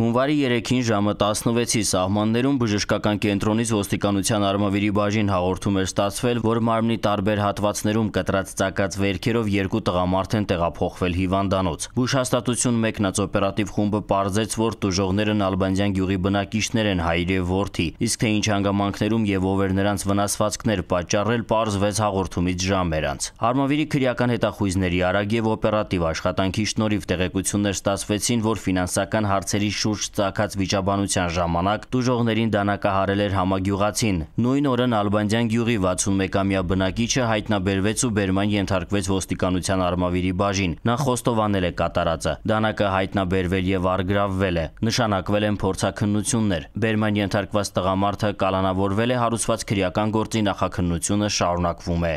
Հունվարի 3-ին ժամը 16-ի սահմաններում բժշկական կենտրոնից ոստիկանության արմավիրի բաժին հաղորդում էր ստացվել, որ մարմնի տարբեր հատվածներում կտրած ծակած վերքերով երկու տղամարդ են տեղափոխվել հիվանդանոց։ Բուժհաստատություն մեկնած օպերատիվ խումբը պարզեց, որ տուժողներն Ալբանդյան գյուղի բնակիչներ են հայր եւ որդի, իսկ թե ինչ հանգամանքներում եւ ով էր նրանց վնասվածքներ պատճառել, պարզվեց հաղորդումից ժամեր անց։ Արմավիրի քրեական հետախույզների արագ եւ օպերատիվ աշխատանքի շնորհիվ տեղեկություններ ստացվեցին, որ ֆինանսական հարցերի շուրջ ծակած վիճաբանության ժամանակ տուժողներին դանակահարել էր համագյուղացին։ Նույն օրն Ալբանդյան գյուղի 61-ամյա բնակիչը հայտնաբերվեց ու բերման ենթարկվեց ոստիկանության արմավիրի բաժին։ Նա խոստովանել է կատարածը։ Դանակը հայտնաբերվել եւ առգրավվել է։ Նշանակվել են փորձաքննություններ։ Բերման ենթարկված տղամարդը կալանավորվել է հարուցված քրեական գործի նախաքննությունը շարունակվում է։